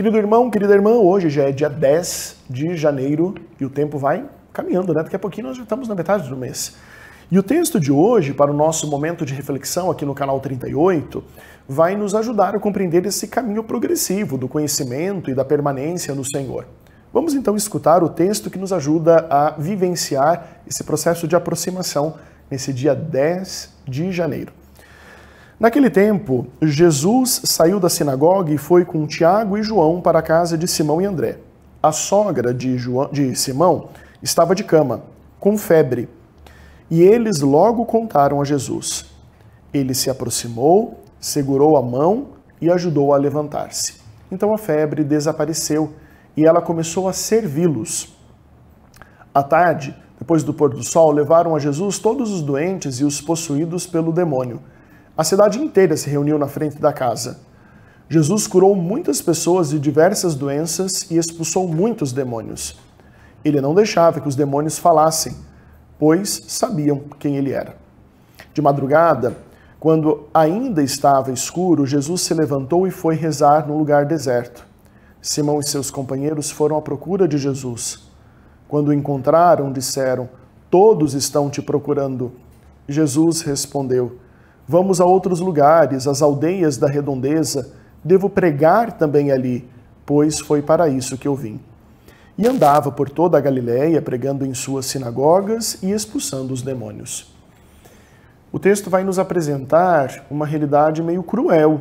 Querido irmão, querida irmã, hoje já é dia 10 de janeiro e o tempo vai caminhando, né? Daqui a pouquinho nós já estamos na metade do mês. E o texto de hoje, para o nosso momento de reflexão aqui no canal 38, vai nos ajudar a compreender esse caminho progressivo do conhecimento e da permanência no Senhor. Vamos então escutar o texto que nos ajuda a vivenciar esse processo de aproximação nesse dia 10 de janeiro. Naquele tempo, Jesus saiu da sinagoga e foi com Tiago e João para a casa de Simão e André. A sogra de, João, de Simão estava de cama, com febre, e eles logo contaram a Jesus. Ele se aproximou, segurou a mão e ajudou a levantar-se. Então a febre desapareceu e ela começou a servi-los. À tarde, depois do pôr do sol, levaram a Jesus todos os doentes e os possuídos pelo demônio. A cidade inteira se reuniu na frente da casa. Jesus curou muitas pessoas de diversas doenças e expulsou muitos demônios. Ele não deixava que os demônios falassem, pois sabiam quem ele era. De madrugada, quando ainda estava escuro, Jesus se levantou e foi rezar num lugar deserto. Simão e seus companheiros foram à procura de Jesus. Quando o encontraram, disseram: Todos estão te procurando. Jesus respondeu: Vamos a outros lugares, às aldeias da redondeza, devo pregar também ali, pois foi para isso que eu vim. E andava por toda a Galiléia, pregando em suas sinagogas e expulsando os demônios. O texto vai nos apresentar uma realidade meio cruel.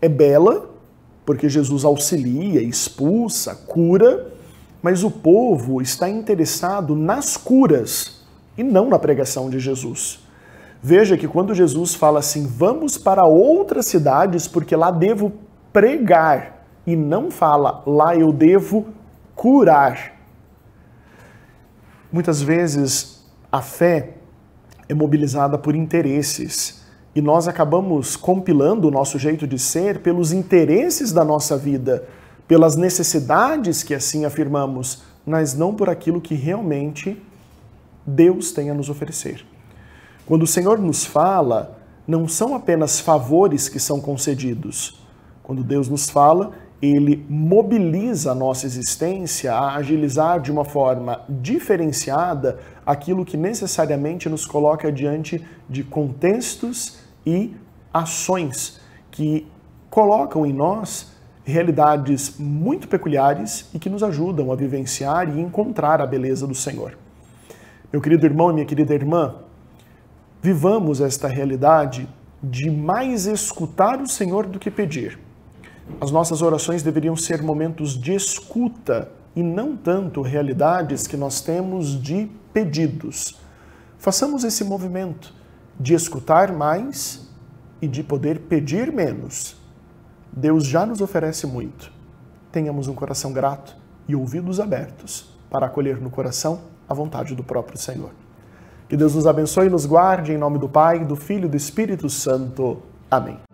É bela, porque Jesus auxilia, expulsa, cura, mas o povo está interessado nas curas e não na pregação de Jesus. Veja que quando Jesus fala assim, vamos para outras cidades, porque lá devo pregar, e não fala, lá eu devo curar. Muitas vezes a fé é mobilizada por interesses e nós acabamos compilando o nosso jeito de ser pelos interesses da nossa vida, pelas necessidades que assim afirmamos, mas não por aquilo que realmente Deus tem a nos oferecer. Quando o Senhor nos fala, não são apenas favores que são concedidos. Quando Deus nos fala, ele mobiliza a nossa existência a agilizar de uma forma diferenciada aquilo que necessariamente nos coloca diante de contextos e ações que colocam em nós realidades muito peculiares e que nos ajudam a vivenciar e encontrar a beleza do Senhor. Meu querido irmão e minha querida irmã, Vivamos esta realidade de mais escutar o Senhor do que pedir. As nossas orações deveriam ser momentos de escuta e não tanto realidades que nós temos de pedidos. Façamos esse movimento de escutar mais e de poder pedir menos. Deus já nos oferece muito. Tenhamos um coração grato e ouvidos abertos para acolher no coração a vontade do próprio Senhor. Que Deus nos abençoe e nos guarde em nome do Pai, do Filho e do Espírito Santo. Amém.